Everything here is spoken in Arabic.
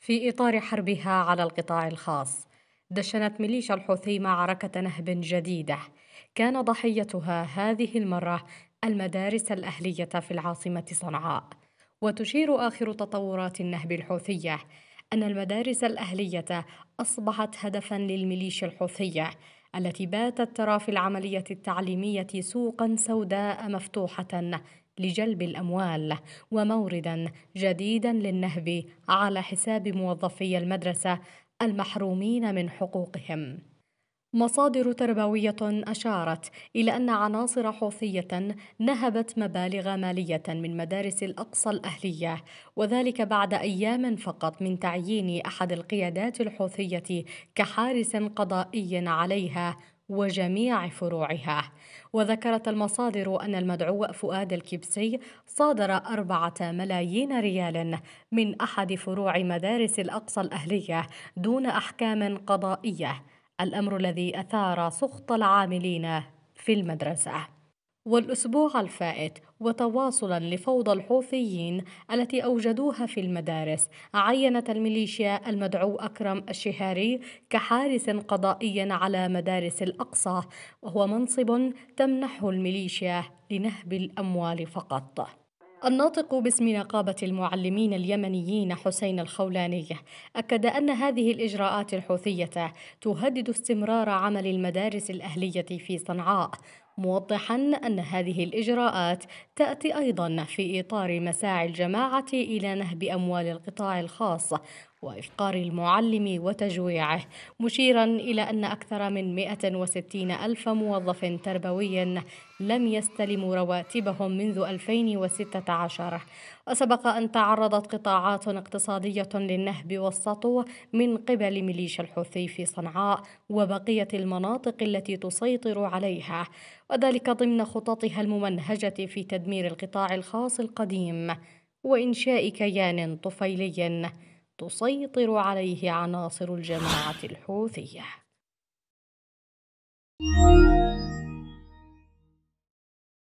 في إطار حربها على القطاع الخاص دشنت ميليشيا الحوثي معركة نهب جديدة كان ضحيتها هذه المرة المدارس الأهلية في العاصمة صنعاء وتشير آخر تطورات النهب الحوثية أن المدارس الأهلية أصبحت هدفا للميليشيا الحوثية التي باتت ترى في العملية التعليمية سوقا سوداء مفتوحة لجلب الأموال وموردا جديدا للنهب على حساب موظفي المدرسة المحرومين من حقوقهم مصادر تربوية أشارت إلى أن عناصر حوثية نهبت مبالغ مالية من مدارس الأقصى الأهلية وذلك بعد أيام فقط من تعيين أحد القيادات الحوثية كحارس قضائي عليها وجميع فروعها وذكرت المصادر أن المدعو فؤاد الكبسي صادر أربعة ملايين ريال من أحد فروع مدارس الأقصى الأهلية دون أحكام قضائية الأمر الذي أثار سخط العاملين في المدرسة والأسبوع الفائت وتواصلا لفوضى الحوثيين التي أوجدوها في المدارس عينت الميليشيا المدعو أكرم الشهاري كحارس قضائي على مدارس الأقصى وهو منصب تمنحه الميليشيا لنهب الأموال فقط الناطق باسم نقابة المعلمين اليمنيين حسين الخولاني أكد أن هذه الإجراءات الحوثية تهدد استمرار عمل المدارس الأهلية في صنعاء موضحا أن هذه الإجراءات تأتي أيضا في إطار مساعي الجماعة إلى نهب أموال القطاع الخاص وإفقار المعلم وتجويعه مشيرا إلى أن أكثر من 160 ألف موظف تربوي لم يستلموا رواتبهم منذ 2016 وسبق أن تعرضت قطاعات اقتصادية للنهب والسطو من قبل ميليشيا الحوثي في صنعاء وبقية المناطق التي تسيطر عليها وذلك ضمن خططها الممنهجة في تدمير القطاع الخاص القديم وإنشاء كيان طفيلي تسيطر عليه عناصر الجماعة الحوثية